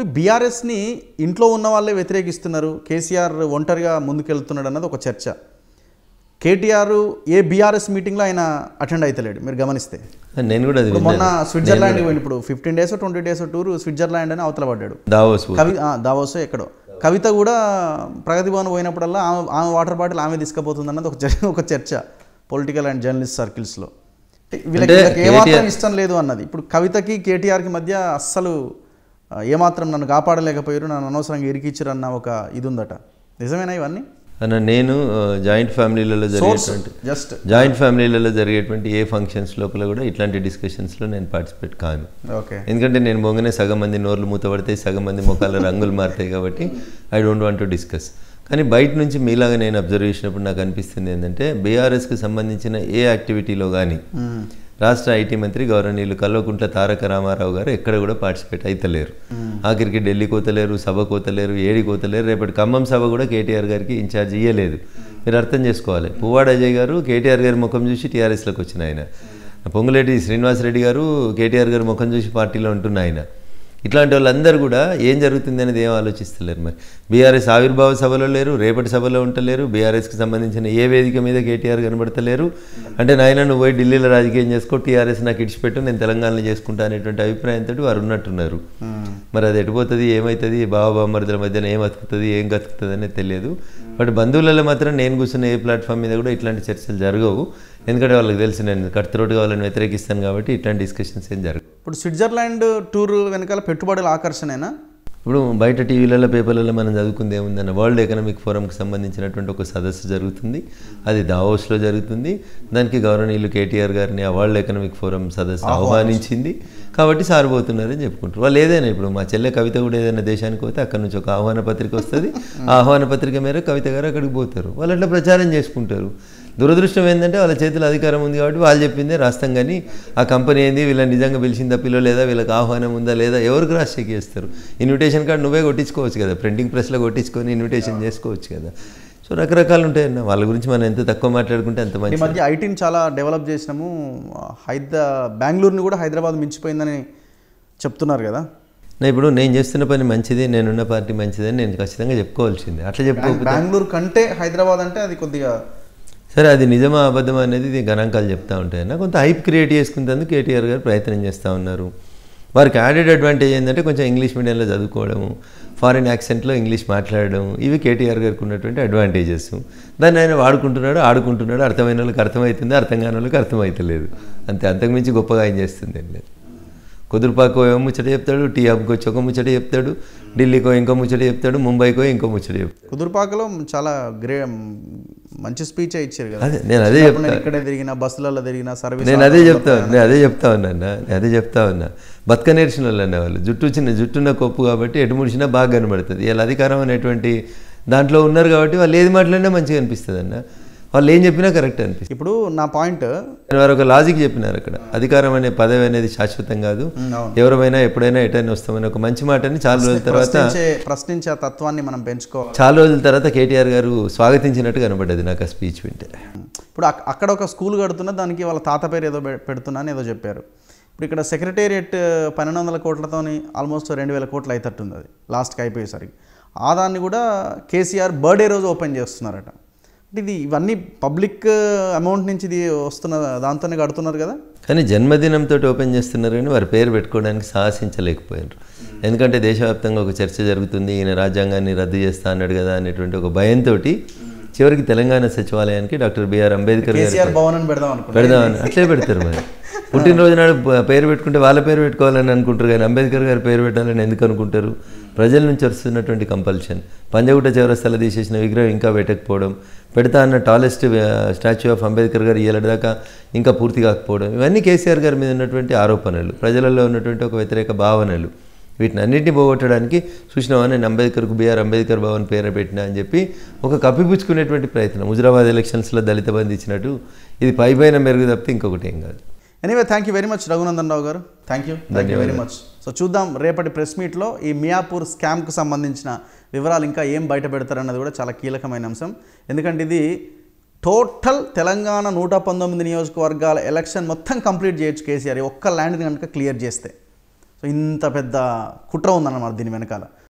ఇప్పుడు బీఆర్ఎస్ని ఇంట్లో ఉన్న వాళ్ళే వ్యతిరేకిస్తున్నారు కేసీఆర్ ఒంటరిగా ముందుకెళ్తున్నాడు అన్నది ఒక చర్చ కేటీఆర్ ఏ బీఆర్ఎస్ మీటింగ్లో ఆయన అటెండ్ అవుతలేడు మీరు గమనిస్తే నేను కూడా మొన్న స్విట్జర్లాండ్ పోయింది ఇప్పుడు fifteen days twenty days tour Switzerland అని అవతల పడ్డాడు దావోస్ కవి దావోస్ ఎక్కడో కవిత కూడా ప్రగతి భవన్ పోయినప్పుడల్లా ఆమె ఆమె వాటర్ బాటిల్ ఆమె తీసుకుపోతుంది అన్నది ఒక ఒక చర్చ పొలిటికల్ అండ్ జర్నలిస్ట్ సర్కిల్స్లో వీళ్ళకి ఏమాత్రం ఇష్టం లేదు అన్నది ఇప్పుడు కవితకి కేటీఆర్కి మధ్య అస్సలు ఏమాత్రం నన్ను కాపాడలేకపోయారు నన్ను అనవసరంగా ఇరికిచ్చారు అన్న ఒక ఇది ఉందట నిజమేనా ఇవన్నీ అన్న నేను జాయింట్ ఫ్యామిలీలలో జరిగేటువంటి జస్ట్ జాయింట్ ఫ్యామిలీలలో జరిగేటువంటి ఏ ఫంక్షన్స్ లోపల కూడా ఇట్లాంటి డిస్కషన్స్లో నేను పార్టిసిపేట్ కాను ఓకే ఎందుకంటే నేను మొంగనే సగం మంది నోర్లు మూతపడతాయి సగం మంది ముఖాల రంగులు మారుతాయి కాబట్టి I don't want to discuss కానీ బయట నుంచి మీలాగా నేను అబ్జర్వ్ చేసినప్పుడు నాకు అనిపిస్తుంది ఏంటంటే బీఆర్ఎస్కి సంబంధించిన ఏ యాక్టివిటీలో కానీ రాష్ట్ర ఐటీ మంత్రి గౌరవనీయులు కల్వకుంట్ల తారక రామారావు గారు ఎక్కడ కూడా పార్టిసిపేట్ అయితలేరు ఆఖరికి ఢిల్లీ కోతలేరు సభ కోతలేరు ఏడి కోతలేరు రేపటి ఖమ్మం సభ కూడా కేటీఆర్ గారికి ఇన్ఛార్జ్ ఇయ్యలేదు మీరు అర్థం చేసుకోవాలి పువ్వాడ అజయ్ గారు కేటీఆర్ గారి ముఖం చూసి టీఆర్ఎస్లోకి వచ్చిన ఆయన పొంగులేటి శ్రీనివాసరెడ్డి గారు కేటీఆర్ గారి ముఖం చూసి పార్టీలో ఉంటున్న ఆయన ఇట్లాంటి వాళ్ళందరూ కూడా ఏం జరుగుతుంది అనేది ఏం ఆలోచిస్తలేరు మరి బీఆర్ఎస్ ఆవిర్భావ సభలో లేరు రేపటి సభలో ఉంటలేరు బీఆర్ఎస్కి సంబంధించిన ఏ వేదిక మీద కేటీఆర్ కనబడతలేరు అంటే నాయన నువ్వు పోయి ఢిల్లీలో రాజకీయం చేసుకో టీఆర్ఎస్ నాకు ఇడిచిపెట్టు నేను తెలంగాణలో చేసుకుంటా అనేటువంటి అభిప్రాయంతో వారు ఉన్నట్టున్నారు మరి అది ఎటుపోతుంది ఏమవుతుంది బావబామ్మరిదల మధ్యన ఏం బతుకుతుంది ఏం బతుకుతుంది అనేది తెలియదు బట్ బంధువులలో మాత్రం నేను కూర్చున్న ఏ ప్లాట్ఫామ్ మీద కూడా ఇట్లాంటి చర్చలు జరగవు ఎందుకంటే వాళ్ళకి తెలిసి నేను త్రోట్ వాళ్ళని వ్యతిరేకిస్తాను కాబట్టి ఇట్లాంటి డిస్కషన్స్ ఏం జరగవు ఇప్పుడు స్విట్జర్లాండ్ టూర్ వెనకాల పెట్టుబడుల ఆకర్షణేనా ఇప్పుడు బయట టీవీలలో పేపర్లలో మనం చదువుకుంది ఏముందన్న వరల్డ్ ఎకనామిక్ ఫోరంకి సంబంధించినటువంటి ఒక సదస్సు జరుగుతుంది అది దావోస్లో జరుగుతుంది దానికి గవర్నీయులు కేటీఆర్ గారిని ఆ వరల్డ్ ఎకనామిక్ ఫోరం సదస్సు ఆహ్వానించింది కాబట్టి సారిపోతున్నారని చెప్పుకుంటారు వాళ్ళు ఏదైనా ఇప్పుడు మా చెల్లె కవిత కూడా ఏదైనా దేశానికి పోతే అక్కడ నుంచి ఒక ఆహ్వాన పత్రిక వస్తుంది ఆహ్వాన పత్రిక మేర కవిత గారు అక్కడికి పోతారు వాళ్ళు అట్లా ప్రచారం చేసుకుంటారు దురదృష్టం ఏంటంటే వాళ్ళ చేతిలో అధికారం ఉంది కాబట్టి వాళ్ళు చెప్పింది రాస్తాం కానీ ఆ కంపెనీ ఏంది వీళ్ళని నిజంగా పిలిచిందా పిల్లో లేదా వీళ్ళకి ఆహ్వానం ఉందా లేదా ఎవరికి రాసి చెక్ చేస్తారు ఇన్విటేషన్ కార్డు నువ్వే కొట్టించుకోవచ్చు కదా ప్రింటింగ్ ప్రెస్లో కొట్టించుకొని ఇన్విటేషన్ చేసుకోవచ్చు కదా సో రకరకాలు ఉంటాయన్న వాళ్ళ గురించి మనం ఎంత తక్కువ మాట్లాడుకుంటే అంత మంచి మధ్య ఐటీని చాలా డెవలప్ చేసినాము హైదరా బెంగళూరుని కూడా హైదరాబాద్ మించిపోయిందని చెప్తున్నారు కదా నేను ఇప్పుడు నేను చేస్తున్న పని మంచిది నేనున్న పార్టీ మంచిది అని నేను ఖచ్చితంగా చెప్పుకోవాల్సింది అట్లా చెప్పుకో బెంగళూరు కంటే హైదరాబాద్ అంటే అది కొద్దిగా సరే అది నిజమా అబద్ధమా అనేది గణాంకాలు చెప్తూ ఉంటాయి కొంత హైప్ క్రియేట్ చేసుకునేందుకు కేటీఆర్ గారు ప్రయత్నం చేస్తూ ఉన్నారు వారికి యాడెడ్ అడ్వాంటేజ్ ఏంటంటే కొంచెం ఇంగ్లీష్ మీడియంలో చదువుకోవడం ఫారిన్ యాక్సెంట్లో ఇంగ్లీష్ మాట్లాడడం ఇవి కేటీఆర్ గారికి ఉన్నటువంటి అడ్వాంటేజెస్ దాన్ని ఆయన వాడుకుంటున్నాడు ఆడుకుంటున్నాడు అర్థమైన వాళ్ళకి అర్థమవుతుంది అర్థం కాని వాళ్ళకి అర్థమవుతలేదు అంతే అంతకుమించి గొప్పగా ఆయన చేస్తుంది అండి కుదురుపాకో ఏమో ముచ్చట చెప్తాడు టీఆబ్కి వచ్చి ఒక ముచ్చట చెప్తాడు ఢిల్లీకో ఇంకో ముచ్చట చెప్తాడు ముంబైకో ఇంకో ముచ్చట చెప్తాడు కుదురుపాకలో చాలా గ్రే మంచి స్పీచ్ ఇచ్చారు కదా అదే నేను అదే చెప్తాను ఇక్కడే తిరిగిన బస్సులలో తిరిగిన సర్వీస్ నేను అదే చెప్తా నేను అదే చెప్తా ఉన్నా నేను అదే చెప్తా ఉన్నా బతక నేర్చిన వాళ్ళు జుట్టు చిన్న జుట్టున్న కొప్పు కాబట్టి ఎటు ముడిచినా బాగా కనబడుతుంది వీళ్ళ అధికారం అనేటువంటి దాంట్లో ఉన్నారు కాబట్టి వాళ్ళు ఏది మాట్లాడినా మంచిగా అనిపిస్తుంది అన్న వాళ్ళు ఏం చెప్పినా కరెక్ట్ అనిపిస్తుంది ఇప్పుడు నా పాయింట్ వారు ఒక లాజిక్ చెప్పినారు అక్కడ అధికారం అనే పదవి అనేది శాశ్వతం కాదు ఎవరైనా ఎప్పుడైనా ఎటైనా వస్తామని ఒక మంచి మాటని చాలా రోజుల తర్వాత ప్రశ్నించే తత్వాన్ని మనం పెంచుకో చాలా రోజుల తర్వాత కేటీఆర్ గారు స్వాగతించినట్టు కనబడ్డది నాకు ఆ స్పీచ్ వింటే ఇప్పుడు అక్కడ ఒక స్కూల్ కడుతున్నా దానికి వాళ్ళ తాత పేరు ఏదో పెడుతున్నాను ఏదో చెప్పారు ఇప్పుడు ఇక్కడ సెక్రటేరియట్ పన్నెండు వందల కోట్లతో ఆల్మోస్ట్ రెండు వేల కోట్లు అవుతట్టుంది అది లాస్ట్కి అయిపోయేసరికి ఆదాన్ని కూడా కేసీఆర్ బర్త్డే రోజు ఓపెన్ చేస్తున్నారట అంటే ఇది ఇవన్నీ పబ్లిక్ అమౌంట్ నుంచి ఇది వస్తున్న దాంతోనే కడుతున్నారు కదా కానీ జన్మదినంతో ఓపెన్ చేస్తున్నారు కానీ వారి పేరు పెట్టుకోవడానికి సాహసించలేకపోయారు ఎందుకంటే దేశవ్యాప్తంగా ఒక చర్చ జరుగుతుంది ఈయన రాజ్యాంగాన్ని రద్దు చేస్తా అన్నాడు కదా అనేటువంటి ఒక భయంతో చివరికి తెలంగాణ సచివాలయానికి డాక్టర్ బిఆర్ అంబేద్కర్ గారు పెడదామని అట్లే పెడతారు మరి పుట్టినరోజు నాడు పేరు పెట్టుకుంటే వాళ్ళ పేరు పెట్టుకోవాలని అనుకుంటారు కానీ అంబేద్కర్ గారి పేరు పెట్టాలని ఎందుకు అనుకుంటారు ప్రజల నుంచి వస్తున్నటువంటి కంపల్షన్ పంజగుట్ట చౌరస్తల తీసేసిన విగ్రహం ఇంకా పెట్టకపోవడం పెడతా అన్న టాలెస్ట్ స్టాచ్యూ ఆఫ్ అంబేద్కర్ గారు దాకా ఇంకా పూర్తి కాకపోవడం ఇవన్నీ కేసీఆర్ గారి మీద ఉన్నటువంటి ఆరోపణలు ప్రజలలో ఉన్నటువంటి ఒక వ్యతిరేక భావనలు వీటిని అన్నింటినీ పోగొట్టడానికి చూసినావా అంబేద్కర్ అంబేద్కర్కు బీఆర్ అంబేద్కర్ భవన్ పేరు పెట్టినా అని చెప్పి ఒక కప్పిపుచ్చుకునేటువంటి ప్రయత్నం హుజరాబాద్ ఎలక్షన్స్లో దళిత బంధించినట్టు ఇది పై పైన మెరుగు తప్పితే ఇంకొకటి ఏం కాదు anyway thank you very much Raghunandan Rao garu thank you thank you very much so చూద్దాం రేపటి ప్రెస్ మీట్లో ఈ మియాపూర్ స్కామ్కు సంబంధించిన వివరాలు ఇంకా ఏం బయట పెడతారన్నది కూడా చాలా కీలకమైన అంశం ఎందుకంటే ఇది టోటల్ తెలంగాణ నూట పంతొమ్మిది నియోజకవర్గాల ఎలక్షన్ మొత్తం కంప్లీట్ చేయొచ్చు కేసీఆర్ ఒక్క ల్యాండ్ని కనుక క్లియర్ చేస్తే సో ఇంత పెద్ద కుట్ర ఉందన్నమాట దీని వెనకాల